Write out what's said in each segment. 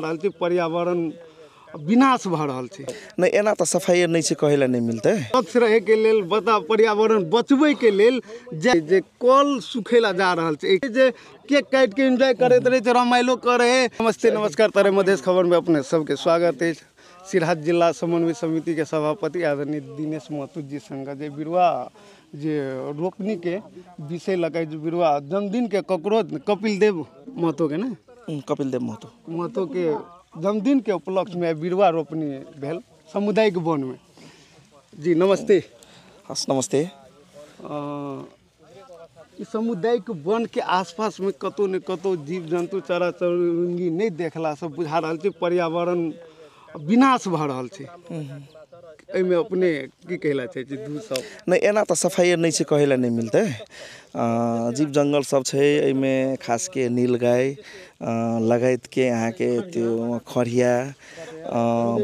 भए रहल छै पर्यावरण विनाश भऽ रहल छै नहि एना तऽ सफाइए नहीं छै कहै लए नहि मिलतै स्वच्छ रहैके बता पर्यावरण बचबैके के लिए कल सुखै लए जा रहल छै केक काटि के इन्जॉय करैत रहै छै रामायलो करै हइ नमस्ते नमस्कार तरे मधेश खबरमे अपने सबके स्वागत है सिरहत जिला समन्वय समिति के सभापति आदरणीय दिनेश जी सङ्ग जे बिरुआ जे रोपनीके विषय लगे बिरुआ जन्मदिन के जन्मदिनके ककरो कपिल देव महतो के ने कपिल देव महतो महतो के जन्मदिन के उपलक्ष्य में बीरवा रोपनी सामुदायिक वन में जी नमस्ते हस हाँ, नमस्ते सामुदायिक वन के आसपास में कतौ ने कतौ जीव जंतु चरा चरंगी नहीं देखला से बुझा पर्यावरण विनाश भ रहा है एहिमे अपने की कहला चाहै छी दू सब नहि एना तऽ सफाइए नहि छै कहै लए नहि मिलतै जीव जङ्गल सब छै एहिमे खासके नील गाय लगायतके अहाँके त्यो खरिया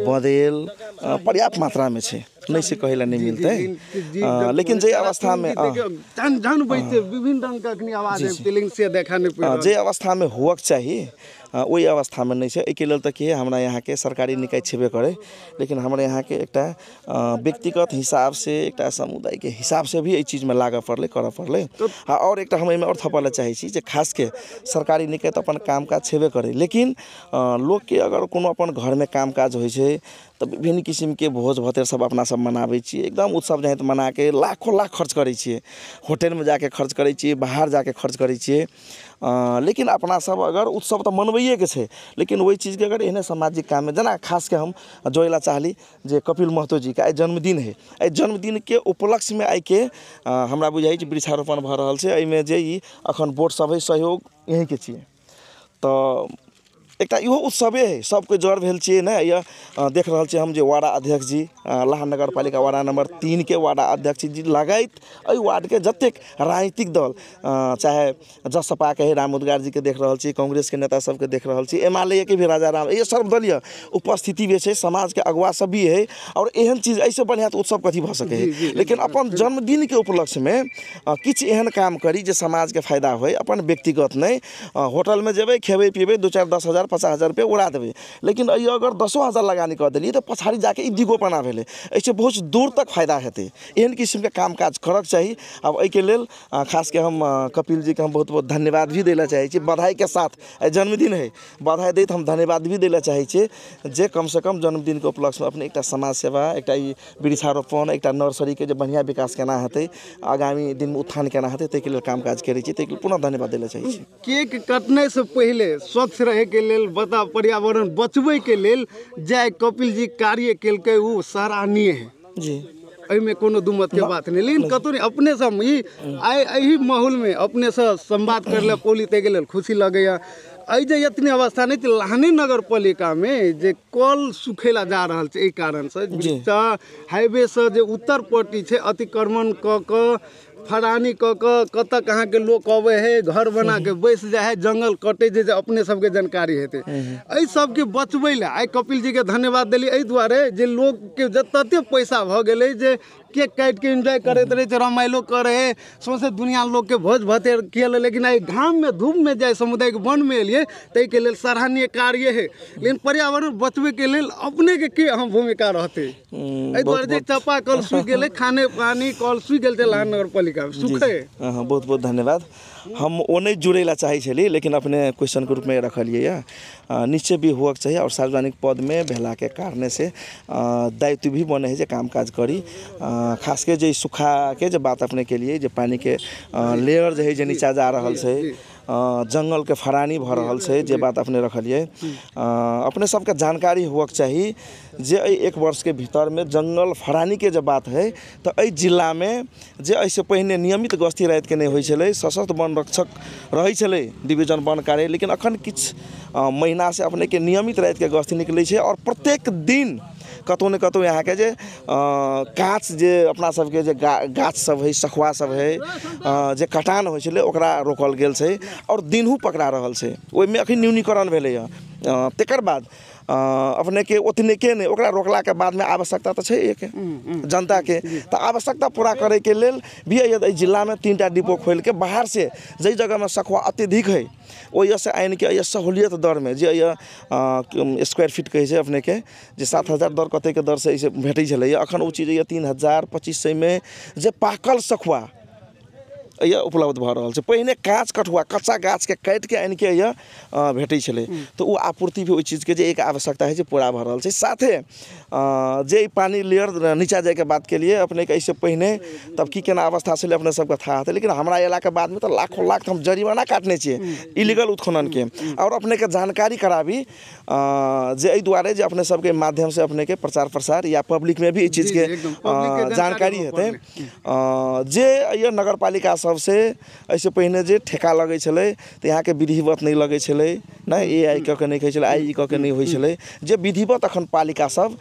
बदेल पर्याप्त मात्रामे छै नहि से कहै लए नहि मिलतै लेकिन जे अवस्थामे जे अवस्थामे हुअक चाही ओहि अवस्थामे नहि छै एहिके लेल तऽ की हमरा यहाँके सरकारी निकाय छेबे करै लेकिन हमरा यहाँके एकटा व्यक्तिगत हिसाबसँ एकटा समुदायके हिसाबसँ भी एहि चीजमे लागऽ पड़लै करऽ पड़लै आ आओर एकटा हम एहिमे आओर थपऽ लए चाहै छी जे खासके सरकारी निकाय तऽ अपन काम काज छेबे करै लेकिन लोकके अगर कोनो अपन घरमे काम काज होइ छै तो विभिन्न के भोज भतेर सब अपना सब मनाबे एकदम उत्सव जहाँ मना के लाखों लाख खर्च करे होटल में जा खर्च करे बाहर जाके खर्च करै छियै लेकिन सब अगर उत्सव मनबे के छै लेकिन वही चीज़ के अगर एहने सामाजिक काम में जना खास के हम जोड़य ला चाहली जे कपिल महतो जी का आज जन्मदिन है एहि जन्मदिन के उपलक्ष्य में आई के वृक्षारोपण भऽ वृक्षारोपण भ रहा है अखन एखन सब हइ सहयोग के छे तो एक उत्सवे है सबके जड़ भेल देख रहा हम जो वार्ड अध्यक्ष जी लाह नगर पालिका वार्ड नंबर के वार्ड अध्यक्ष जी लगायत वार्ड के जतेक राजनीतिक दल चाहे जसपा के राम जी के देख रहल कांग्रेस के नेता सबके देख रहा छी एम एल ए के भी राजा राम ये सर्वदलीय उपस्थिति भी है समाज के अगुआ सब भी है और एहन चीज ऐसे बढ़िया तो उत्सव कथी भऽ सकै है लेकिन अपन उपलक्ष्य में कि एहन काम करी समाज के फायदा हो अपन व्यक्तिगत होटल में जेबै खेबै पीबे दू चार दस हजार पचास हजार रुपये उड़ा देबै लेकिन अगर दसों हजार लगानी कऽ देलियै तऽ पछाड़ी जाके ई दिगोपना भेलै एहिसँ बहुत दूर तक फायदा हेतै एहन के काम काज करक चाही आब लिए लेल खासके हम कपिल जीके हम बहुत बहुत धन्यवाद भी दै चाहे बधाई के साथ आइ जन्मदिन हइ बधाइ दैत हम धन्यवाद भी दै लए चाहै से कम जन्मदिन के उपलक्ष्य में अपने एक समाज सेवा एक वृक्षारोपण एक नर्सरी के बढ़िया विकास केना हेतै आगामी दिन में उत्थान केना हेतै ताहिके लिए काम काज करै छी ताहिके पुनः धन्यवाद दै चाहे केक कटने से पहले स्वच्छ स्वच्छ के लिए लेल बता पर्यावरण के लेल जाय कपिल जी कार्य केलकै वो सराहनीय है जी एहिमे कोनो दुमत के बात नहीं लेकिन कतहु नहि आई ई माहौल में अपने अपनेसँ संवाद कर लेल कोली के लेल खुशी लगैए अजे इतनी अवस्था नहीं त्यो नगर पालिका जे कल सुखेला जा रहल कारण से हाईवे से उत्तर पट्टी है अतिक्रमण क कऽ फरानी कऽ कऽ कतक अहाँके लोक अबै घर बना हम्म। के बस जा है जंगल कटे जे अपने सबके जानकारी हेतु हम्म, हम्म। एहि सबके बचबै ला आई कपिल के धन्यवाद देलियै एहि दुआरे जे के जत पैसा भग गेलै जे केक के इन्जॉय करैत रहै छै रमाइलो करै हइ दुनिया लोग के भोज भतेर किएल लेकिन आई में धूप में जाए समुदाय के वन में अलिय छै के लिए सराहनीय कार्य है लेकिन पर्यावरण बचबे के लिए अपने के के अहम भूमिका रहते हम्म, एहि दुआरे कल सूखि गए खाने पानी कल सूखि गए छै लहान नगर पालिका सूखे हाँ, हाँ, बहुत बहुत धन्यवाद हम ओने जुड़ै लए चाहै चाहे लेकिन अपने क्वेश्चन के रूप में रखलिए निश्चय भी हुअके चाहिए और सार्वजनिक पद में भेला के कारण से दायित्व भी बने है काम काज करी खासके जे के जे बात अपने के लिए जे पानी के लेयर जे है जे नीचाँ जा रहा है जंगल के फरानी भ रहल छै जे बात अपने रखलियै अपने सबके जानकारी हुवक चाही जे एहि एक वर्षके भीतरमे जंगल फरानीके जे बात हइ तऽ एहि जिलामे जे एहिसँ पहिने नियमित गस्ती रातिके नहि होइ छलै सशस्त्र वन रक्षक रहै छलै डिवीजन वन कार्य लेकिन अखन किछु महिनासँ अपनेके नियमित रातिके गस्ती निकलै छै आओर प्रत्येक दिन कतहु ने कतहु यहाँ के काँच जे अपनासभके जे गा है हइ सखुआसभ हइ जे कटान हो ओकरा रोकल गेल छै और दिनहू पकड़ा रहल छै ओहिमे एखन न्यूनीकरण भेलैए तकर बाद अपनेके ओतनेके नहि ओकरा रोकलाके बादमे आवश्यकता तऽ जनता जनताके तऽ आवश्यकता पूरा करैके लेल भी एहि जिलामे तीन टा डिपो खोलिके बाहरसँ जाहि जगहमे सखुआ अत्यधिक हइ ओहिसँ आनिके अइ सहूलियत दरमे जे अइ स्क्वायर फीट कहै छै अपनेके जे सात हजार दर कतेकके दरसँ एहिसँ भेटै छलैए एखन ओ चीज अइ तीन हजार पच्चीस सएमे जे पाकल सखुआ यह उपलब्ध भऽ रहल छै काँच कठुआ कच्चा गाछके के आनिके आन के भेट तो वो आपूर्ति भी वही चीज़ के एक आवश्यकता है पूरा भऽ रहल छै साथे जे पानी लेयर जाए के बात अपने के एहिसँ पहिने तब की केना अवस्था से अपने सभके था हेतै लेकिन के बाद में तो लाखों लाख हम जरिमाना काटने छियै हम्म। हम्म। इलीगल और अपने के जानकारी कराबी जे एहि अपने सबके अपने से अपने के प्रचार प्रसार या पब्लिक में भी इस चीज़ के जानकारी हेतु जे यह नगर पालिका सबसँ एहिसँ पहिने जे ठेका लगै तो यहाँ के विधिवत नहीं लगे छलै नहि ए आई कऽ के नहि कहै छलै आइ ई कऽ के नहि होइ छलै जे विधिवत एखन पालिकासब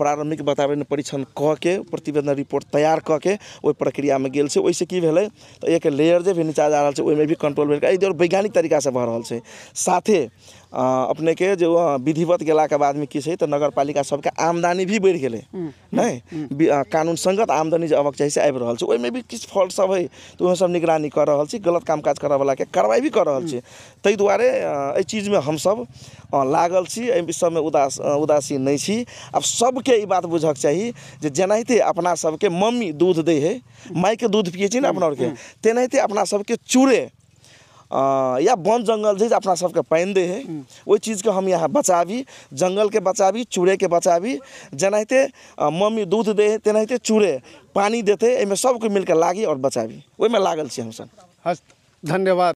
प्रारम्भिक वातावरण परीक्षण कऽ के प्रतिवेदन रिपोर्ट तैयार कऽ के ओहि प्रक्रियामे गेल छै ओहिसँ की एक लेयर जो भी नीचाँ जा रहा है छै में भी कंट्रोल भेल एहि दुआरे वैज्ञानिक तरीकासँ भऽ रहल छै साथे अपनेके जे विधिवत गेलाके बादमे की छै तऽ नगर पालिका सबके आमदनी भी बढ़ गए हम्म, नहि हम्म, हम्म। कानून संगत आमदनी जो अबक चाही से आबि रहल छै ओहिमे भी किस फॉल्ट सब हइ तऽ हमसब निगरानी कऽ रहल छी गलत काम काज करयवलाके कार्रवाई भी कऽ रहल छी ताहि चीज़ में हम सब लागल छी एहि उदास उदासीन नहीं छी आब बात बुझक चाही जे जेनाहिते अपना सभके मम्मी दूध दै हइ मायके दूध पियै अपना आओरके हम्म, हम्म। तेनाहिते अपना सभके चूड़े या वन जंगल जे अपना सबके पानि दै हइ हम्म। ओहि चीजके हम यहाँ बचाबी जंगलके बचाबी के बचाबी जेनाहिते मम्मी दूध दै हइ तेनाहिते चूड़े पानी देते एहिमे सबके मिलके लागी और बचाबी ओहिमे लागल छी हस्त धन्यवाद